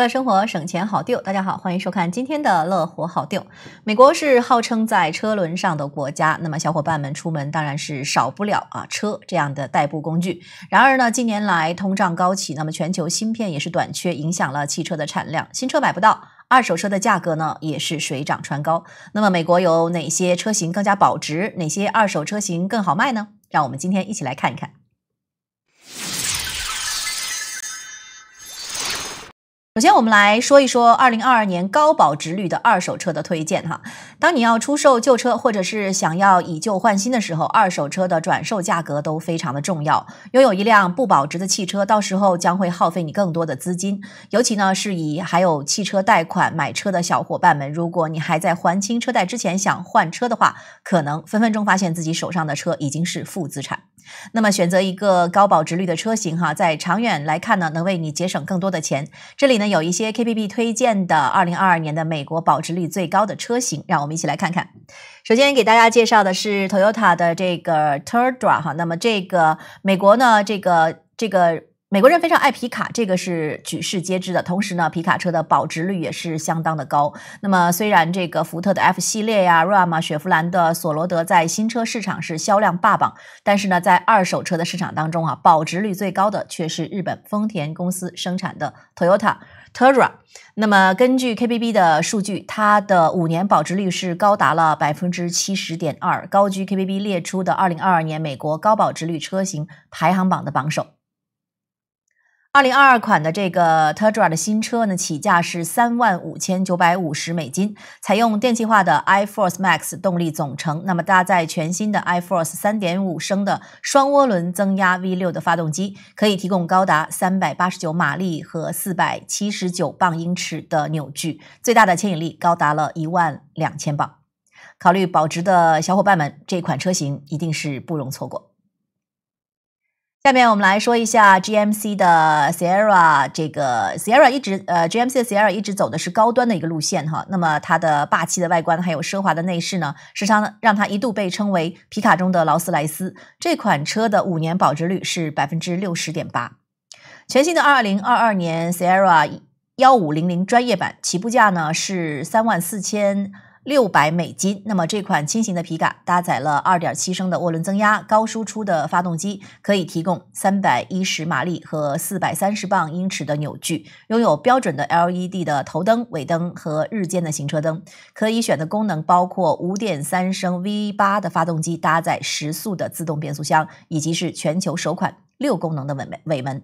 乐生活省钱好丢。大家好，欢迎收看今天的乐活好丢。美国是号称在车轮上的国家，那么小伙伴们出门当然是少不了啊车这样的代步工具。然而呢，近年来通胀高起，那么全球芯片也是短缺，影响了汽车的产量，新车买不到，二手车的价格呢也是水涨船高。那么美国有哪些车型更加保值？哪些二手车型更好卖呢？让我们今天一起来看一看。首先，我们来说一说二零二二年高保值率的二手车的推荐哈。当你要出售旧车，或者是想要以旧换新的时候，二手车的转售价格都非常的重要。拥有一辆不保值的汽车，到时候将会耗费你更多的资金。尤其呢，是以还有汽车贷款买车的小伙伴们，如果你还在还清车贷之前想换车的话，可能分分钟发现自己手上的车已经是负资产。那么选择一个高保值率的车型哈，在长远来看呢，能为你节省更多的钱。这里呢有一些 KPB 推荐的2022年的美国保值率最高的车型，让我们一起来看看。首先给大家介绍的是 Toyota 的这个 t u r d r a 哈，那么这个美国呢，这个这个。美国人非常爱皮卡，这个是举世皆知的。同时呢，皮卡车的保值率也是相当的高。那么，虽然这个福特的 F 系列呀、RAM、雪佛兰的索罗德在新车市场是销量霸榜，但是呢，在二手车的市场当中啊，保值率最高的却是日本丰田公司生产的 Toyota Tera。那么，根据 KBB 的数据，它的五年保值率是高达了百分之七十点二，高居 KBB 列出的二零二二年美国高保值率车型排行榜的榜首。二零二二款的这个 t u r d r a 的新车呢，起价是三万五千九百五十美金，采用电气化的 iForce Max 动力总成，那么搭载全新的 iForce 三点五升的双涡轮增压 V 六的发动机，可以提供高达三百八十九马力和四百七十九磅英尺的扭矩，最大的牵引力高达了一万两千磅。考虑保值的小伙伴们，这款车型一定是不容错过。下面我们来说一下 GMC 的 Sierra 这个 Sierra 一直呃 GMC 的 Sierra 一直走的是高端的一个路线哈，那么它的霸气的外观还有奢华的内饰呢，时常让它一度被称为皮卡中的劳斯莱斯。这款车的五年保值率是百分之六十点八。全新的二零二二年 Sierra 幺五零零专业版起步价呢是三万四千。六百美金。那么这款轻型的皮卡搭载了二点七升的涡轮增压高输出的发动机，可以提供三百一十马力和四百三十磅英尺的扭矩。拥有标准的 LED 的头灯、尾灯和日间的行车灯。可以选的功能包括五点三升 V 八的发动机搭载十速的自动变速箱，以及是全球首款六功能的尾门。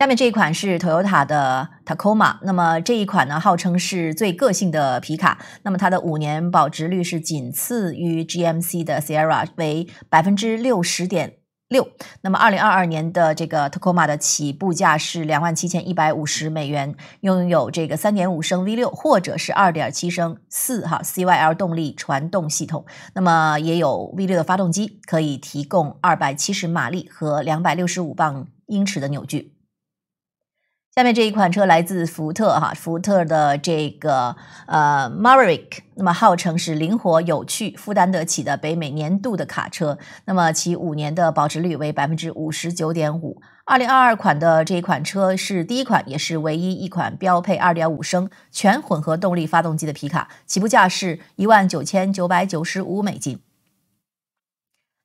下面这一款是 Toyota 的 Tacoma，那么这一款呢号称是最个性的皮卡，那么它的五年保值率是仅次于 GMC 的 Sierra 为百分之六十点六。那么二零二二年的这个 Tacoma 的起步价是两万七千一百五十美元，拥有这个三点五升 V 六或者是二点七升四哈 C Y L 动力传动系统，那么也有 V 六的发动机可以提供二百七十马力和两百六十五磅英尺的扭矩。下面这一款车来自福特哈，福特的这个呃 Maverick，那么号称是灵活、有趣、负担得起的北美年度的卡车，那么其五年的保值率为百分之五十九点五。二零二二款的这一款车是第一款，也是唯一一款标配二点五升全混合动力发动机的皮卡，起步价是一万九千九百九十五美金。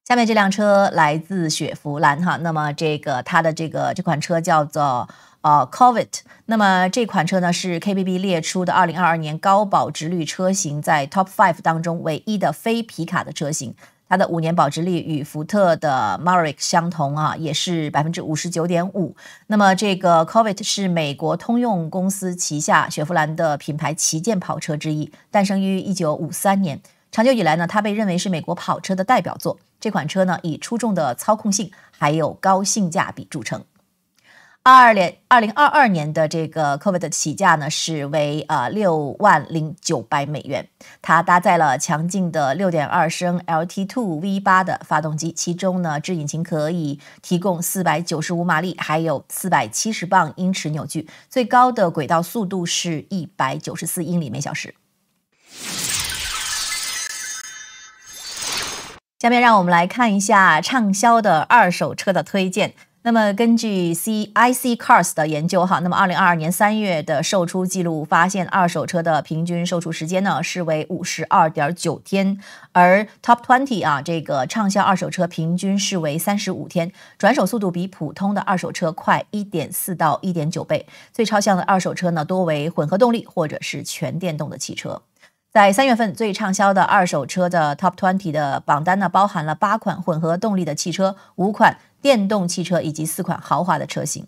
下面这辆车来自雪佛兰哈，那么这个它的这个这款车叫做。啊 c o v i t 那么这款车呢是 KBB 列出的2022年高保值率车型在 Top Five 当中唯一的非皮卡的车型，它的五年保值率与福特的 m a r i a 相同啊，也是百分之五十九点五。那么这个 c o v i t 是美国通用公司旗下雪佛兰的品牌旗舰跑车之一，诞生于1953年，长久以来呢，它被认为是美国跑车的代表作。这款车呢以出众的操控性还有高性价比著称。二二年，二零二二年的这个 COVID 的起价呢是为呃六万零九百美元，它搭载了强劲的六点二升 LT Two V 八的发动机，其中呢，智引擎可以提供四百九十五马力，还有四百七十磅英尺扭矩，最高的轨道速度是一百九十四英里每小时。下面让我们来看一下畅销的二手车的推荐。那么根据 C I C Cars 的研究哈，那么二零二二年三月的售出记录发现，二手车的平均售出时间呢是为五十二点九天，而 Top Twenty 啊这个畅销二手车平均是为三十五天，转手速度比普通的二手车快一点四到一点九倍。最畅销的二手车呢多为混合动力或者是全电动的汽车，在三月份最畅销的二手车的 Top Twenty 的榜单呢包含了八款混合动力的汽车，五款。电动汽车以及四款豪华的车型，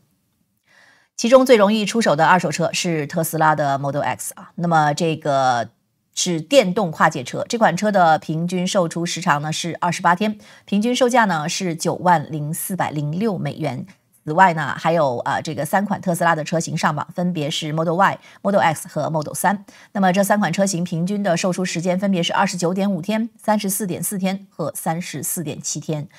其中最容易出手的二手车是特斯拉的 Model X 啊。那么这个是电动跨界车，这款车的平均售出时长呢是二十八天，平均售价呢是九万零四百零六美元。此外呢，还有啊这个三款特斯拉的车型上榜，分别是 Model Y、Model X 和 Model 三。那么这三款车型平均的售出时间分别是二十九点五天、三十四点四天和三十四点七天。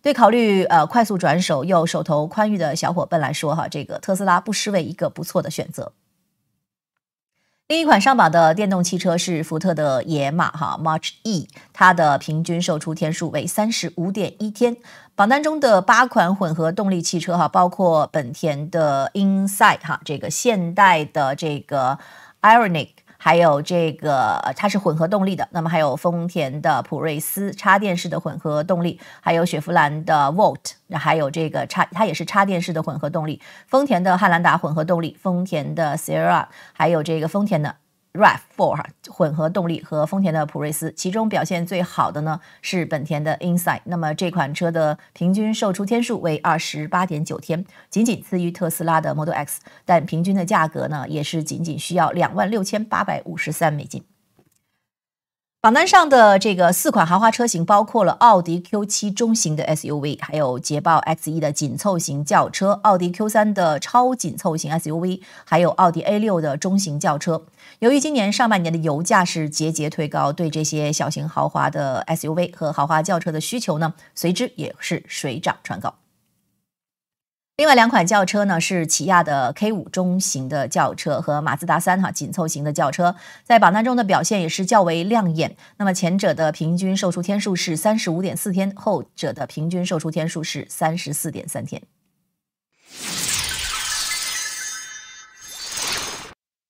对考虑呃快速转手又手头宽裕的小伙伴来说，哈，这个特斯拉不失为一个不错的选择。另一款上榜的电动汽车是福特的野马哈 March E，它的平均售出天数为三十五点一天。榜单中的八款混合动力汽车哈，包括本田的 i n s i d e 哈，这个现代的这个 i r o n i c 还有这个，它是混合动力的。那么还有丰田的普锐斯插电式的混合动力，还有雪佛兰的 Volt，还有这个插，它也是插电式的混合动力。丰田的汉兰达混合动力，丰田的 Sierra，还有这个丰田的。Rav4 哈，混合动力和丰田的普锐斯，其中表现最好的呢是本田的 Insight。那么这款车的平均售出天数为二十八点九天，仅仅次于特斯拉的 Model X，但平均的价格呢也是仅仅需要两万六千八百五十三美金。榜单上的这个四款豪华车型，包括了奥迪 Q 七中型的 SUV，还有捷豹 X 一的紧凑型轿车，奥迪 Q 三的超紧凑型 SUV，还有奥迪 A 六的中型轿车。由于今年上半年的油价是节节推高，对这些小型豪华的 SUV 和豪华轿车的需求呢，随之也是水涨船高。另外两款轿车呢，是起亚的 K5 中型的轿车和马自达三哈紧凑型的轿车，在榜单中的表现也是较为亮眼。那么前者的平均售出天数是三十五点四天，后者的平均售出天数是三十四点三天。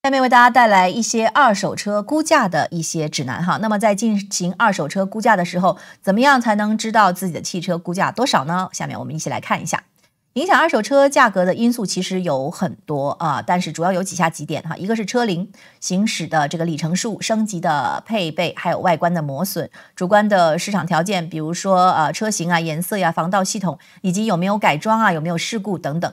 下面为大家带来一些二手车估价的一些指南哈。那么在进行二手车估价的时候，怎么样才能知道自己的汽车估价多少呢？下面我们一起来看一下。影响二手车价格的因素其实有很多啊，但是主要有几下几点哈，一个是车龄、行驶的这个里程数、升级的配备，还有外观的磨损、主观的市场条件，比如说呃车型啊、颜色呀、防盗系统，以及有没有改装啊、有没有事故等等。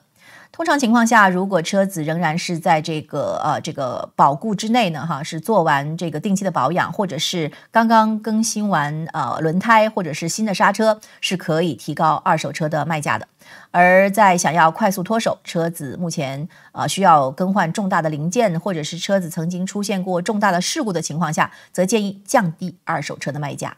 通常情况下，如果车子仍然是在这个呃这个保固之内呢，哈，是做完这个定期的保养，或者是刚刚更新完呃轮胎，或者是新的刹车，是可以提高二手车的卖价的。而在想要快速脱手，车子目前啊需要更换重大的零件，或者是车子曾经出现过重大的事故的情况下，则建议降低二手车的卖价。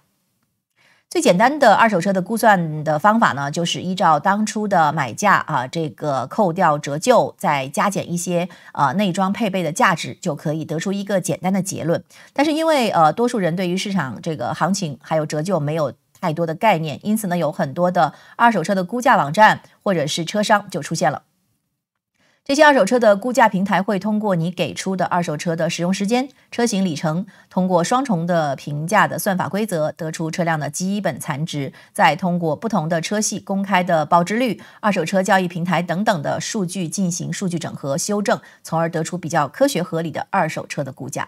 最简单的二手车的估算的方法呢，就是依照当初的买价啊，这个扣掉折旧，再加减一些呃内装配备的价值，就可以得出一个简单的结论。但是因为呃多数人对于市场这个行情还有折旧没有太多的概念，因此呢，有很多的二手车的估价网站或者是车商就出现了。这些二手车的估价平台会通过你给出的二手车的使用时间、车型、里程，通过双重的评价的算法规则，得出车辆的基本残值，再通过不同的车系公开的保值率、二手车交易平台等等的数据进行数据整合修正，从而得出比较科学合理的二手车的估价。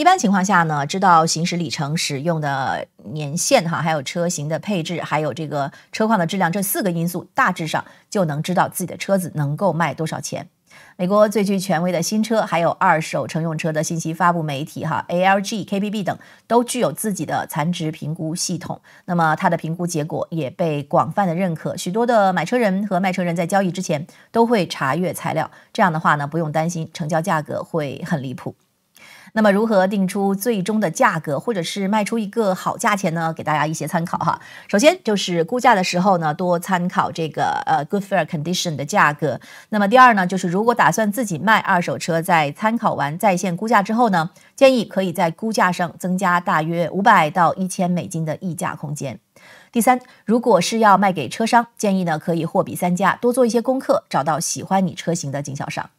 一般情况下呢，知道行驶里程、使用的年限哈，还有车型的配置，还有这个车况的质量，这四个因素大致上就能知道自己的车子能够卖多少钱。美国最具权威的新车还有二手乘用车的信息发布媒体哈，ALG、k b b 等都具有自己的残值评估系统，那么它的评估结果也被广泛的认可。许多的买车人和卖车人在交易之前都会查阅材料，这样的话呢，不用担心成交价格会很离谱。那么如何定出最终的价格，或者是卖出一个好价钱呢？给大家一些参考哈。首先就是估价的时候呢，多参考这个呃 good fair condition 的价格。那么第二呢，就是如果打算自己卖二手车，在参考完在线估价之后呢，建议可以在估价上增加大约五百到一千美金的溢价空间。第三，如果是要卖给车商，建议呢可以货比三家，多做一些功课，找到喜欢你车型的经销商。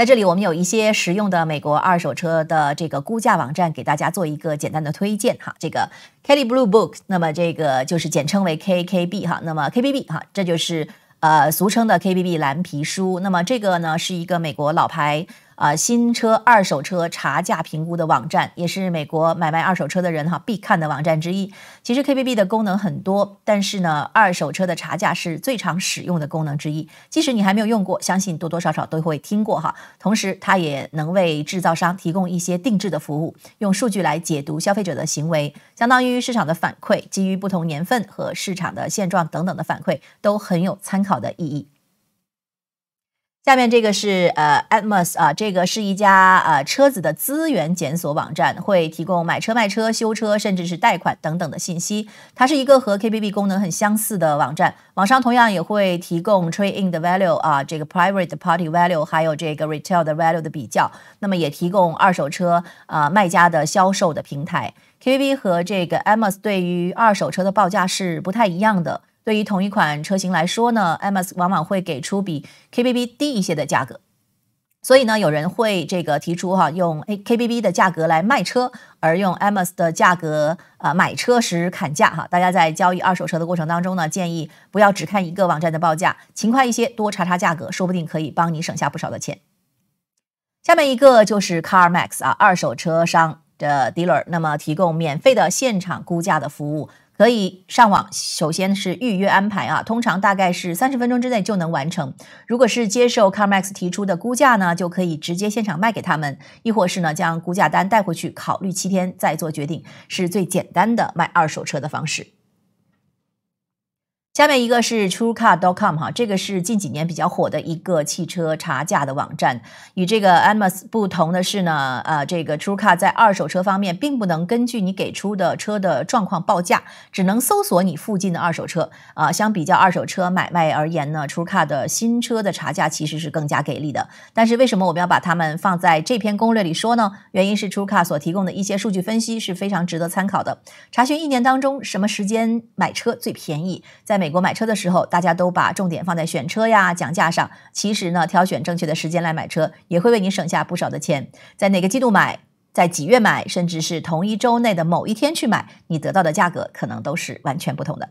在这里，我们有一些实用的美国二手车的这个估价网站，给大家做一个简单的推荐哈。这个 Kelly Blue Book，那么这个就是简称为 KKB 哈，那么 KBB 哈，这就是呃俗称的 KBB 蓝皮书。那么这个呢，是一个美国老牌。啊，新车、二手车查价评估的网站，也是美国买卖二手车的人哈必看的网站之一。其实 K P B 的功能很多，但是呢，二手车的查价是最常使用的功能之一。即使你还没有用过，相信多多少少都会听过哈。同时，它也能为制造商提供一些定制的服务，用数据来解读消费者的行为，相当于市场的反馈。基于不同年份和市场的现状等等的反馈，都很有参考的意义。下面这个是呃 a t m o s 啊，这个是一家呃车子的资源检索网站，会提供买车、卖车、修车，甚至是贷款等等的信息。它是一个和 KBB 功能很相似的网站，网上同样也会提供 Trade in 的 value 啊，这个 Private Party value 还有这个 Retail 的 value 的比较。那么也提供二手车啊卖家的销售的平台。KBB 和这个 a m o s 对于二手车的报价是不太一样的。对于同一款车型来说呢，MS 往往会给出比 KBB 低一些的价格，所以呢，有人会这个提出哈，用 KBB 的价格来卖车，而用 MS 的价格啊买车时砍价哈。大家在交易二手车的过程当中呢，建议不要只看一个网站的报价，勤快一些，多查查价格，说不定可以帮你省下不少的钱。下面一个就是 Car Max 啊，二手车商的 dealer，那么提供免费的现场估价的服务。可以上网，首先是预约安排啊，通常大概是三十分钟之内就能完成。如果是接受 CarMax 提出的估价呢，就可以直接现场卖给他们；亦或是呢，将估价单带回去考虑七天再做决定，是最简单的卖二手车的方式。下面一个是 TrueCar.com 哈，这个是近几年比较火的一个汽车查价的网站。与这个 Amas 不同的是呢，呃，这个 TrueCar 在二手车方面并不能根据你给出的车的状况报价，只能搜索你附近的二手车。啊，相比较二手车买卖而言呢，TrueCar 的新车的查价其实是更加给力的。但是为什么我们要把它们放在这篇攻略里说呢？原因是 TrueCar 所提供的一些数据分析是非常值得参考的。查询一年当中什么时间买车最便宜，在每美国买车的时候，大家都把重点放在选车呀、讲价上。其实呢，挑选正确的时间来买车，也会为你省下不少的钱。在哪个季度买，在几月买，甚至是同一周内的某一天去买，你得到的价格可能都是完全不同的。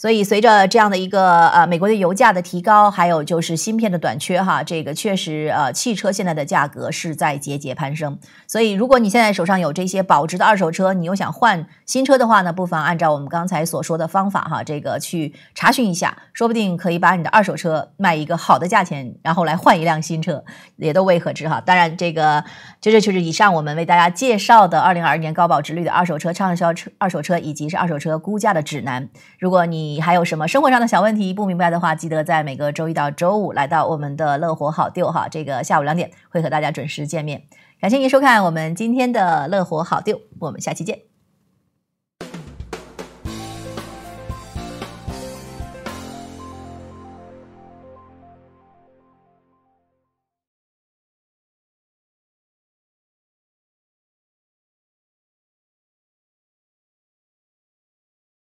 所以，随着这样的一个呃，美国的油价的提高，还有就是芯片的短缺，哈，这个确实呃，汽车现在的价格是在节节攀升。所以，如果你现在手上有这些保值的二手车，你又想换新车的话呢，不妨按照我们刚才所说的方法，哈，这个去查询一下，说不定可以把你的二手车卖一个好的价钱，然后来换一辆新车，也都未可知哈。当然，这个这这就是以上我们为大家介绍的2022年高保值率的二手车畅销车、二手车以及是二手车估价的指南。如果你你还有什么生活上的小问题不明白的话，记得在每个周一到周五来到我们的乐活好丢哈，这个下午两点会和大家准时见面。感谢您收看我们今天的乐活好丢，我们下期见。